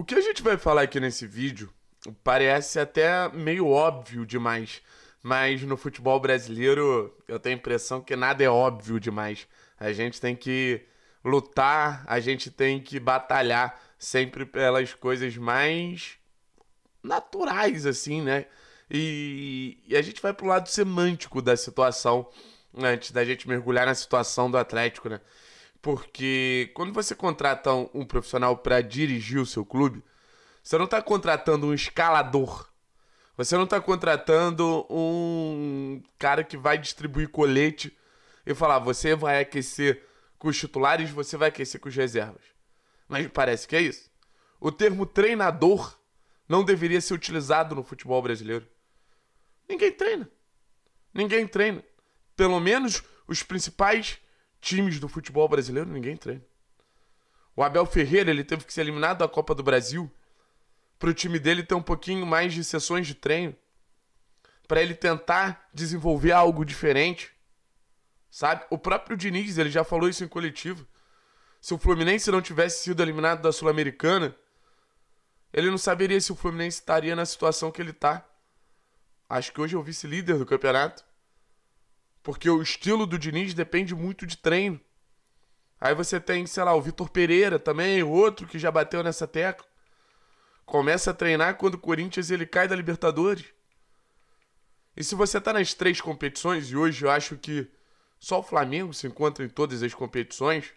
O que a gente vai falar aqui nesse vídeo parece até meio óbvio demais, mas no futebol brasileiro eu tenho a impressão que nada é óbvio demais. A gente tem que lutar, a gente tem que batalhar sempre pelas coisas mais naturais, assim, né? E, e a gente vai pro lado semântico da situação antes da gente mergulhar na situação do Atlético, né? Porque quando você contrata um profissional para dirigir o seu clube, você não está contratando um escalador. Você não está contratando um cara que vai distribuir colete e falar: você vai aquecer com os titulares, você vai aquecer com os reservas. Mas parece que é isso. O termo treinador não deveria ser utilizado no futebol brasileiro. Ninguém treina. Ninguém treina. Pelo menos os principais times do futebol brasileiro, ninguém treina. O Abel Ferreira, ele teve que ser eliminado da Copa do Brasil para o time dele ter um pouquinho mais de sessões de treino, para ele tentar desenvolver algo diferente. Sabe? O próprio Diniz, ele já falou isso em coletivo. Se o Fluminense não tivesse sido eliminado da Sul-Americana, ele não saberia se o Fluminense estaria na situação que ele está. Acho que hoje é o vice-líder do campeonato. Porque o estilo do Diniz depende muito de treino. Aí você tem, sei lá, o Vitor Pereira também, outro que já bateu nessa tecla. Começa a treinar quando o Corinthians ele cai da Libertadores. E se você tá nas três competições, e hoje eu acho que só o Flamengo se encontra em todas as competições,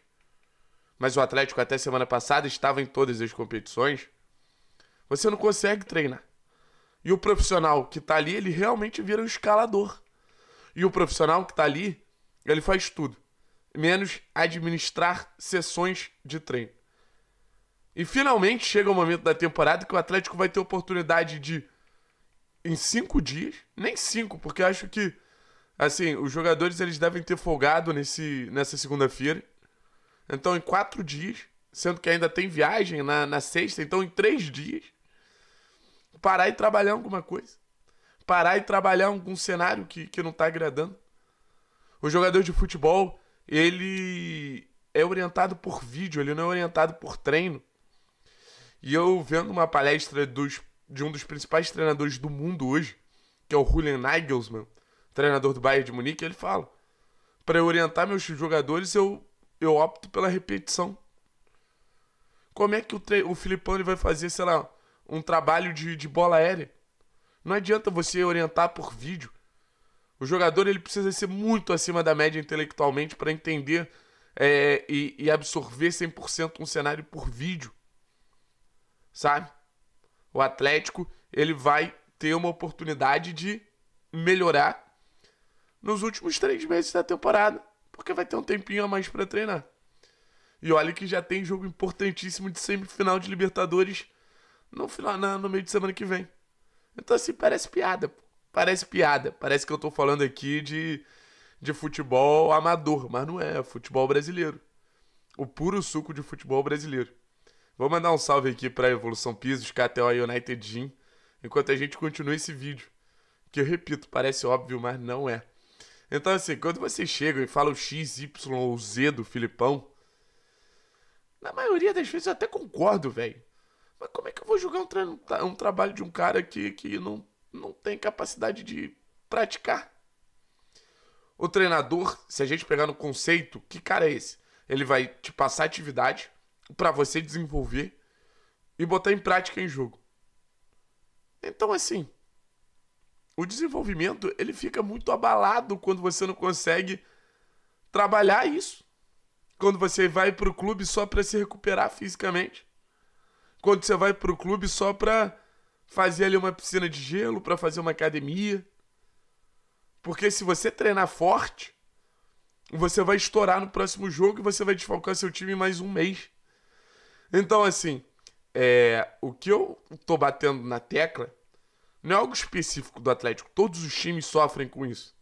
mas o Atlético até semana passada estava em todas as competições, você não consegue treinar. E o profissional que tá ali, ele realmente vira um escalador. E o profissional que está ali, ele faz tudo, menos administrar sessões de treino. E finalmente chega o momento da temporada que o Atlético vai ter oportunidade de, em cinco dias, nem cinco, porque acho que, assim, os jogadores eles devem ter folgado nesse, nessa segunda-feira. Então, em quatro dias, sendo que ainda tem viagem na, na sexta, então em três dias, parar e trabalhar alguma coisa parar e trabalhar algum cenário que, que não tá agradando. O jogador de futebol, ele é orientado por vídeo, ele não é orientado por treino. E eu vendo uma palestra dos, de um dos principais treinadores do mundo hoje, que é o Julian Nagelsmann, treinador do Bayern de Munique, ele fala: para orientar meus jogadores, eu, eu opto pela repetição. Como é que o, o Filipão vai fazer, sei lá, um trabalho de, de bola aérea? Não adianta você orientar por vídeo. O jogador ele precisa ser muito acima da média intelectualmente para entender é, e, e absorver 100% um cenário por vídeo. Sabe? O Atlético ele vai ter uma oportunidade de melhorar nos últimos três meses da temporada, porque vai ter um tempinho a mais para treinar. E olha que já tem jogo importantíssimo de semifinal de Libertadores no, final, no meio de semana que vem. Então, assim, parece piada. Parece piada. Parece que eu tô falando aqui de, de futebol amador, mas não é, é futebol brasileiro. O puro suco de futebol brasileiro. Vou mandar um salve aqui pra Evolução Pisos, KTO United Gym, enquanto a gente continua esse vídeo. Que eu repito, parece óbvio, mas não é. Então, assim, quando você chega e fala o X, Y ou Z do Filipão, na maioria das vezes eu até concordo, velho. Mas como é que eu vou julgar um, tra um trabalho de um cara que, que não, não tem capacidade de praticar? O treinador, se a gente pegar no conceito, que cara é esse? Ele vai te passar atividade para você desenvolver e botar em prática em jogo. Então, assim, o desenvolvimento ele fica muito abalado quando você não consegue trabalhar isso. Quando você vai para o clube só para se recuperar fisicamente quando você vai pro clube só pra fazer ali uma piscina de gelo, pra fazer uma academia. Porque se você treinar forte, você vai estourar no próximo jogo e você vai desfalcar seu time mais um mês. Então, assim, é, o que eu tô batendo na tecla não é algo específico do Atlético. Todos os times sofrem com isso.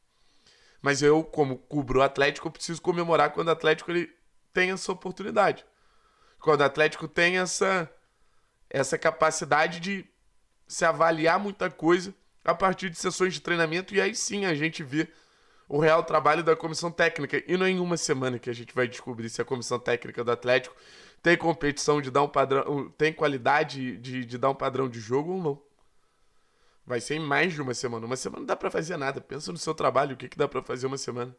Mas eu, como cubro o Atlético, eu preciso comemorar quando o Atlético ele tem essa oportunidade. Quando o Atlético tem essa essa capacidade de se avaliar muita coisa a partir de sessões de treinamento e aí sim a gente vê o real trabalho da comissão técnica. E não é em uma semana que a gente vai descobrir se a comissão técnica do Atlético tem competição de dar um padrão, tem qualidade de, de dar um padrão de jogo ou não. Vai ser em mais de uma semana. Uma semana não dá para fazer nada. Pensa no seu trabalho, o que, que dá para fazer uma semana.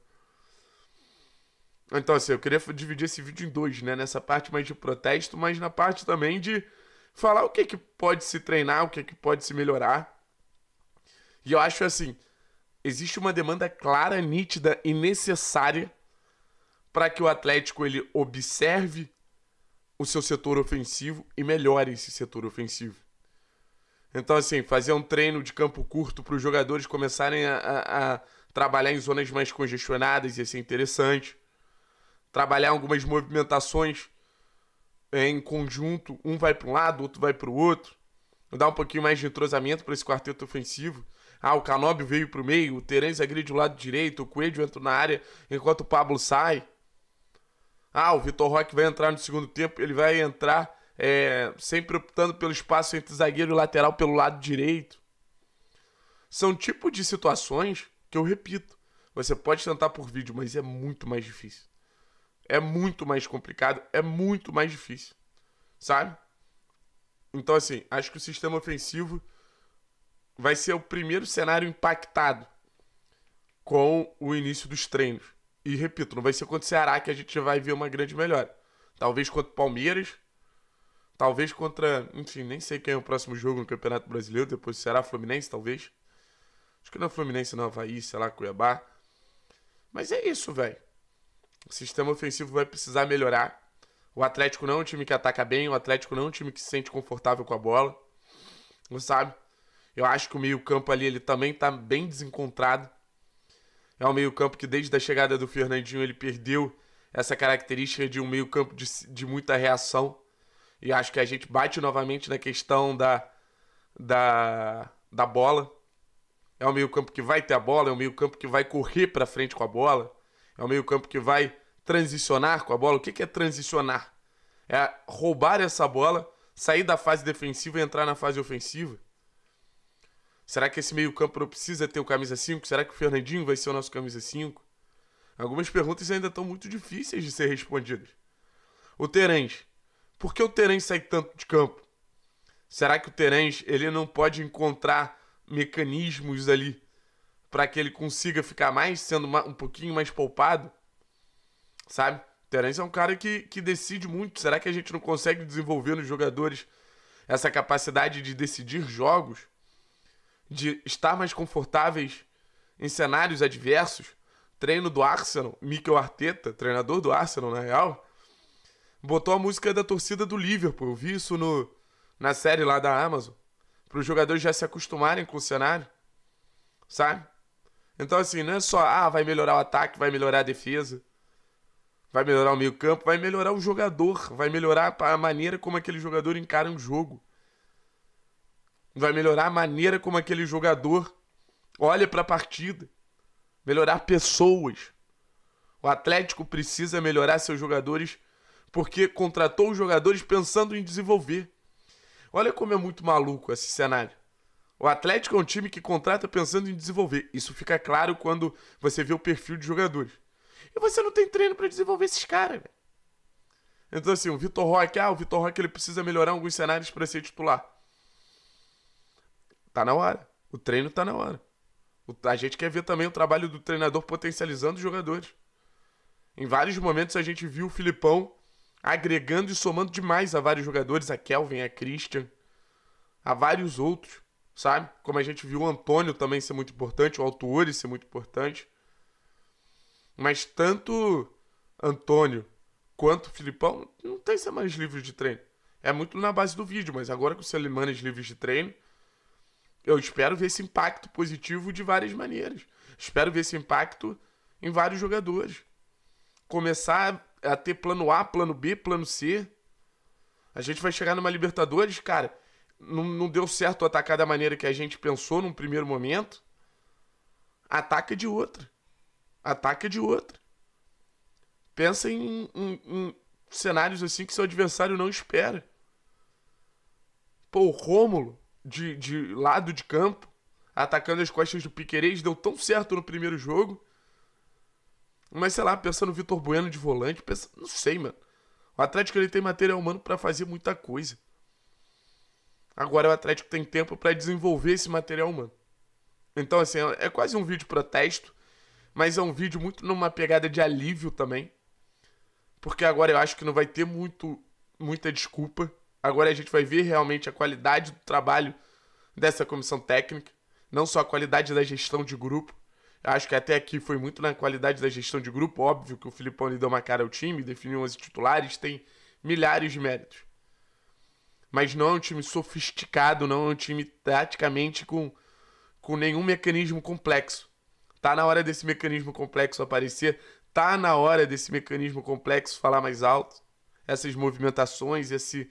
Então, assim, eu queria dividir esse vídeo em dois, né? Nessa parte mais de protesto, mas na parte também de falar o que, que pode se treinar, o que, que pode se melhorar. E eu acho assim: existe uma demanda clara, nítida e necessária para que o Atlético ele observe o seu setor ofensivo e melhore esse setor ofensivo. Então, assim, fazer um treino de campo curto para os jogadores começarem a, a, a, trabalhar em zonas mais congestionadas ia ser interessante. Trabalhar algumas movimentações é, em conjunto, um vai para um lado, outro vai para o outro. Dá um pouquinho mais de entrosamento para esse quarteto ofensivo. Ah, o Canóbio veio para o meio, o Terence agride o lado direito, o Coelho entra na área enquanto o Pablo sai. Ah, o Vitor Roque vai entrar no segundo tempo, ele vai entrar é, sempre optando pelo espaço entre zagueiro e lateral pelo lado direito. São tipo de situações que eu repito, você pode tentar por vídeo, mas é muito mais difícil é muito mais complicado, é muito mais difícil, sabe? Então, assim, acho que o sistema ofensivo vai ser o primeiro cenário impactado com o início dos treinos. E repito, não vai ser contra o Ceará que a gente vai ver uma grande melhora. Talvez contra o Palmeiras, talvez contra, enfim, nem sei quem é o próximo jogo no Campeonato Brasileiro, depois será Fluminense, talvez. Acho que não é Fluminense, não, Havaí, sei lá, Cuiabá. Mas é isso, velho. O sistema ofensivo vai precisar melhorar. O Atlético não é um time que ataca bem, o Atlético não é um time que se sente confortável com a bola. Não sabe? Eu acho que o meio-campo ali ele também está bem desencontrado. É um meio-campo que desde a chegada do Fernandinho ele perdeu essa característica de um meio-campo de, de muita reação. E acho que a gente bate novamente na questão da, da, da bola. É um meio-campo que vai ter a bola, é um meio-campo que vai correr para frente com a bola. É o meio-campo que vai transicionar com a bola. O que é transicionar? É roubar essa bola, sair da fase defensiva e entrar na fase ofensiva. Será que esse meio-campo não precisa ter o camisa 5? Será que o Fernandinho vai ser o nosso camisa 5? Algumas perguntas ainda estão muito difíceis de ser respondidas. O Terence. Por que o Terence sai tanto de campo? Será que o Terence ele não pode encontrar mecanismos ali para que ele consiga ficar mais, sendo um pouquinho mais poupado, sabe? Terence é um cara que, que decide muito. Será que a gente não consegue desenvolver nos jogadores essa capacidade de decidir jogos? De estar mais confortáveis em cenários adversos? Treino do Arsenal, Mikel Arteta, treinador do Arsenal, na real, botou a música da torcida do Liverpool. Eu vi isso no, na série lá da Amazon. Para os jogadores já se acostumarem com o cenário, sabe? Então, assim, não é só, ah, vai melhorar o ataque, vai melhorar a defesa, vai melhorar o meio-campo, vai melhorar o jogador, vai melhorar a maneira como aquele jogador encara um jogo. Vai melhorar a maneira como aquele jogador olha para a partida. Melhorar pessoas. O Atlético precisa melhorar seus jogadores porque contratou os jogadores pensando em desenvolver. Olha como é muito maluco esse cenário. O Atlético é um time que contrata pensando em desenvolver. Isso fica claro quando você vê o perfil de jogadores. E você não tem treino para desenvolver esses caras, velho. Então, assim, o Vitor Roque, ah, o Vitor Roque ele precisa melhorar alguns cenários para ser titular. Tá na hora. O treino tá na hora. A gente quer ver também o trabalho do treinador potencializando os jogadores. Em vários momentos a gente viu o Filipão agregando e somando demais a vários jogadores, a Kelvin, a Christian, a vários outros sabe? Como a gente viu o Antônio também ser muito importante, o Altuori ser muito importante. Mas tanto Antônio quanto Filipão não tem semanas livres de treino. É muito na base do vídeo, mas agora com semanas livres de treino, eu espero ver esse impacto positivo de várias maneiras. Espero ver esse impacto em vários jogadores. Começar a ter plano A, plano B, plano C. A gente vai chegar numa Libertadores, cara, não, não deu certo atacar da maneira que a gente pensou num primeiro momento, ataca de outra. Ataca de outra. Pensa em, em, em cenários assim que seu adversário não espera. Pô, o Rômulo, de, de lado de campo, atacando as costas do Piquerez, deu tão certo no primeiro jogo. Mas sei lá, pensando no Vitor Bueno de volante, pensa, não sei, mano. O Atlético ele tem material humano para fazer muita coisa. Agora o Atlético tem tempo para desenvolver esse material humano. Então, assim, é, é quase um vídeo protesto, mas é um vídeo muito numa pegada de alívio também. Porque agora eu acho que não vai ter muito, muita desculpa. Agora a gente vai ver realmente a qualidade do trabalho dessa comissão técnica, não só a qualidade da gestão de grupo. Eu acho que até aqui foi muito na qualidade da gestão de grupo. Óbvio que o Filipão lhe deu uma cara ao time, definiu 11 titulares, tem milhares de méritos mas não é um time sofisticado, não é um time taticamente com, com nenhum mecanismo complexo. Tá na hora desse mecanismo complexo aparecer, tá na hora desse mecanismo complexo falar mais alto. Essas movimentações, esse,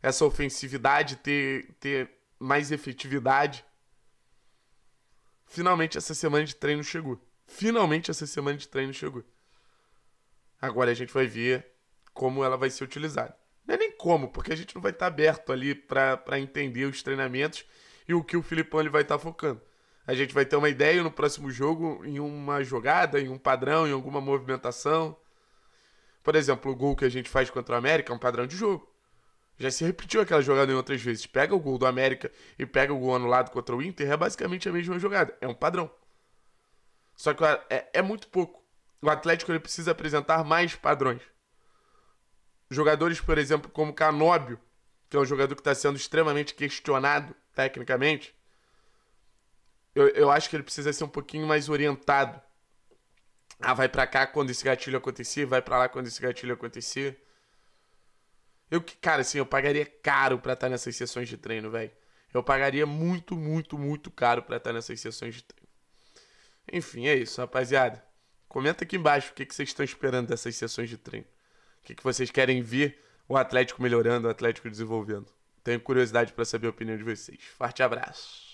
essa ofensividade ter, ter mais efetividade. Finalmente essa semana de treino chegou. Finalmente essa semana de treino chegou. Agora a gente vai ver como ela vai ser utilizada. Não é nem como, porque a gente não vai estar aberto ali para entender os treinamentos e o que o Filipão ele vai estar focando. A gente vai ter uma ideia no próximo jogo, em uma jogada, em um padrão, em alguma movimentação. Por exemplo, o gol que a gente faz contra o América é um padrão de jogo. Já se repetiu aquela jogada em outras vezes. Pega o gol do América e pega o gol anulado contra o Inter, é basicamente a mesma jogada. É um padrão. Só que é, é muito pouco. O Atlético ele precisa apresentar mais padrões. Jogadores, por exemplo, como Canóbio, que é um jogador que está sendo extremamente questionado tecnicamente, eu, eu acho que ele precisa ser um pouquinho mais orientado. Ah, vai para cá quando esse gatilho acontecer, vai para lá quando esse gatilho acontecer. Eu que, cara, assim, eu pagaria caro para estar tá nessas sessões de treino, velho. Eu pagaria muito, muito, muito caro para estar tá nessas sessões de treino. Enfim, é isso, rapaziada. Comenta aqui embaixo o que, que vocês estão esperando dessas sessões de treino que, que vocês querem ver o Atlético melhorando, o Atlético desenvolvendo. Tenho curiosidade para saber a opinião de vocês. Forte abraço.